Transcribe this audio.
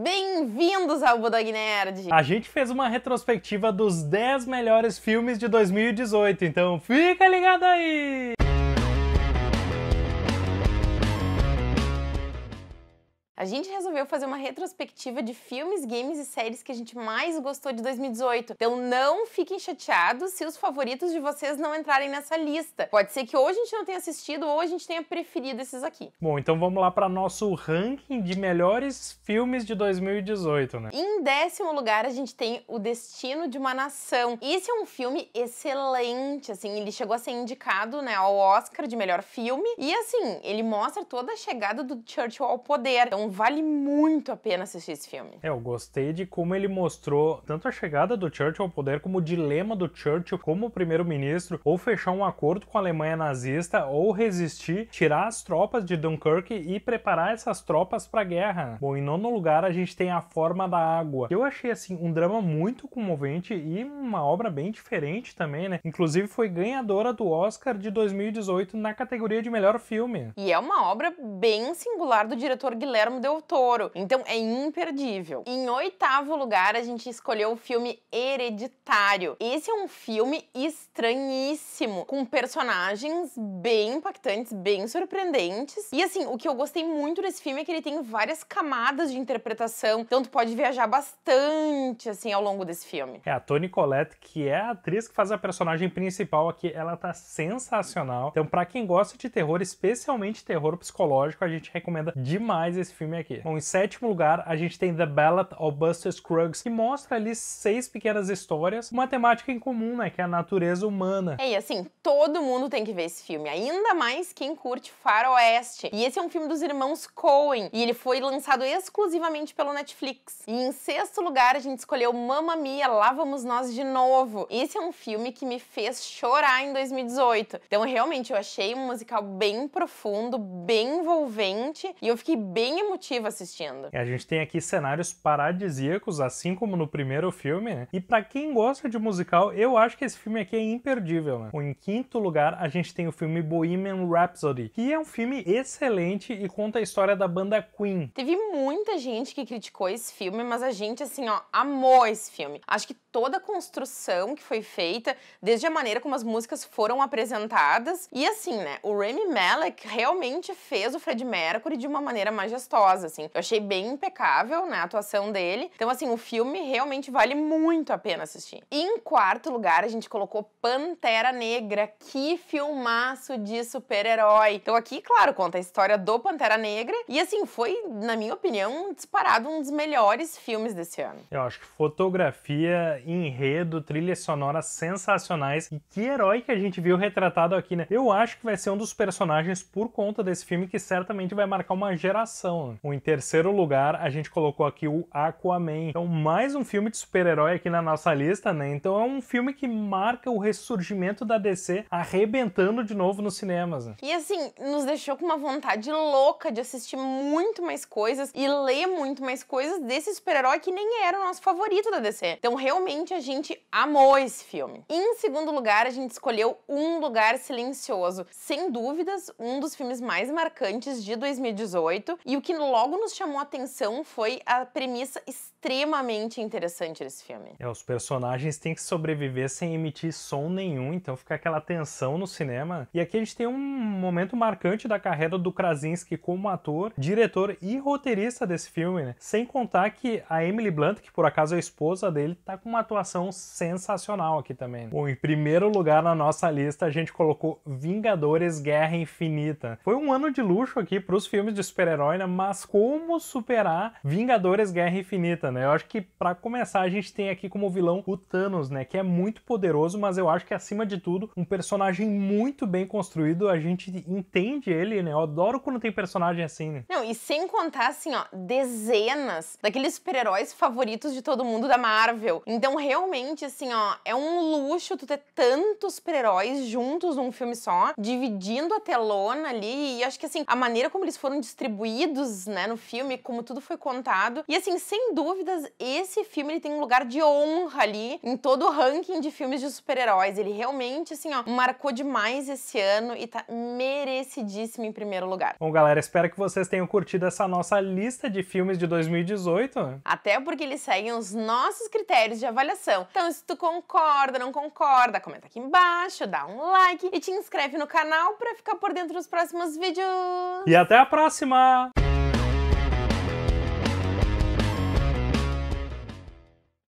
Bem-vindos ao Budog Nerd! A gente fez uma retrospectiva dos 10 melhores filmes de 2018, então fica ligado aí! A gente resolveu fazer uma retrospectiva de filmes, games e séries que a gente mais gostou de 2018. Então não fiquem chateados se os favoritos de vocês não entrarem nessa lista. Pode ser que hoje a gente não tenha assistido ou a gente tenha preferido esses aqui. Bom, então vamos lá para nosso ranking de melhores filmes de 2018, né? Em décimo lugar a gente tem O Destino de uma Nação. Esse é um filme excelente, assim, ele chegou a ser indicado, né, ao Oscar de melhor filme e assim, ele mostra toda a chegada do Churchill ao poder. Então vale muito a pena assistir esse filme. É, eu gostei de como ele mostrou tanto a chegada do Churchill ao poder, como o dilema do Churchill como primeiro-ministro, ou fechar um acordo com a Alemanha nazista, ou resistir, tirar as tropas de Dunkirk e preparar essas tropas para a guerra. Bom, em nono lugar a gente tem A Forma da Água. Eu achei assim um drama muito comovente e uma obra bem diferente também, né? Inclusive foi ganhadora do Oscar de 2018 na categoria de melhor filme. E é uma obra bem singular do diretor Guilherme Guilherme Del Toro. Então é imperdível. Em oitavo lugar, a gente escolheu o filme Hereditário. Esse é um filme estranhíssimo, com personagens bem impactantes, bem surpreendentes. E assim, o que eu gostei muito desse filme é que ele tem várias camadas de interpretação, então tu pode viajar bastante assim ao longo desse filme. É a Toni Collette, que é a atriz que faz a personagem principal aqui, ela tá sensacional. Então, para quem gosta de terror, especialmente terror psicológico, a gente recomenda demais esse filme filme aqui. Bom, em sétimo lugar, a gente tem The Ballad of Buster Scruggs, que mostra ali seis pequenas histórias, uma temática em comum, né, que é a natureza humana. É, e assim, todo mundo tem que ver esse filme, ainda mais quem curte faroeste. E esse é um filme dos irmãos Coen, e ele foi lançado exclusivamente pelo Netflix. E em sexto lugar, a gente escolheu Mamma Mia, Lá Vamos Nós de Novo. Esse é um filme que me fez chorar em 2018. Então, realmente, eu achei um musical bem profundo, bem envolvente, e eu fiquei bem emocionada emotivo assistindo. A gente tem aqui cenários paradisíacos, assim como no primeiro filme, né? E para quem gosta de musical, eu acho que esse filme aqui é imperdível, né? Em quinto lugar, a gente tem o filme Bohemian Rhapsody, que é um filme excelente e conta a história da banda Queen. Teve muita gente que criticou esse filme, mas a gente, assim, ó, amou esse filme. Acho que toda a construção que foi feita, desde a maneira como as músicas foram apresentadas. E assim, né, o Remy Malek realmente fez o Fred Mercury de uma maneira majestosa, assim. Eu achei bem impecável, né, a atuação dele. Então, assim, o filme realmente vale muito a pena assistir. E em quarto lugar, a gente colocou Pantera Negra. Que filmaço de super-herói! Então aqui, claro, conta a história do Pantera Negra. E assim, foi, na minha opinião, disparado um dos melhores filmes desse ano. Eu acho que fotografia enredo, trilhas sonoras sensacionais. E que herói que a gente viu retratado aqui, né? Eu acho que vai ser um dos personagens, por conta desse filme, que certamente vai marcar uma geração. Né? Em terceiro lugar, a gente colocou aqui o Aquaman. Então, mais um filme de super-herói aqui na nossa lista, né? Então, é um filme que marca o ressurgimento da DC arrebentando de novo nos cinemas. Né? E assim, nos deixou com uma vontade louca de assistir muito mais coisas e ler muito mais coisas desse super-herói que nem era o nosso favorito da DC. Então, realmente realmente a gente amou esse filme. Em segundo lugar, a gente escolheu Um Lugar Silencioso. Sem dúvidas, um dos filmes mais marcantes de 2018. E o que logo nos chamou a atenção foi a premissa extremamente interessante desse filme. É, os personagens têm que sobreviver sem emitir som nenhum, então fica aquela tensão no cinema. E aqui a gente tem um momento marcante da carreira do Krasinski como ator, diretor e roteirista desse filme, né? Sem contar que a Emily Blunt, que por acaso é a esposa dele, tá com uma uma atuação sensacional aqui também. Bom, em primeiro lugar na nossa lista, a gente colocou Vingadores Guerra Infinita. Foi um ano de luxo aqui para os filmes de super-herói, né? Mas como superar Vingadores Guerra Infinita, né? Eu acho que para começar a gente tem aqui como vilão o Thanos, né? Que é muito poderoso, mas eu acho que acima de tudo um personagem muito bem construído. A gente entende ele, né? Eu adoro quando tem personagem assim. Né? Não, e sem contar assim, ó, dezenas daqueles super-heróis favoritos de todo mundo da Marvel. Então então, realmente, assim, ó, é um luxo tu ter tantos super-heróis juntos num filme só, dividindo a telona ali. E acho que, assim, a maneira como eles foram distribuídos, né, no filme, como tudo foi contado. E, assim, sem dúvidas, esse filme ele tem um lugar de honra ali em todo o ranking de filmes de super-heróis. Ele realmente, assim, ó, marcou demais esse ano e tá merecidíssimo em primeiro lugar. Bom, galera, espero que vocês tenham curtido essa nossa lista de filmes de 2018. Até porque eles seguem os nossos critérios de avaliação avaliação. Então, se tu concorda, ou não concorda, comenta aqui embaixo, dá um like e te inscreve no canal para ficar por dentro dos próximos vídeos. E até a próxima!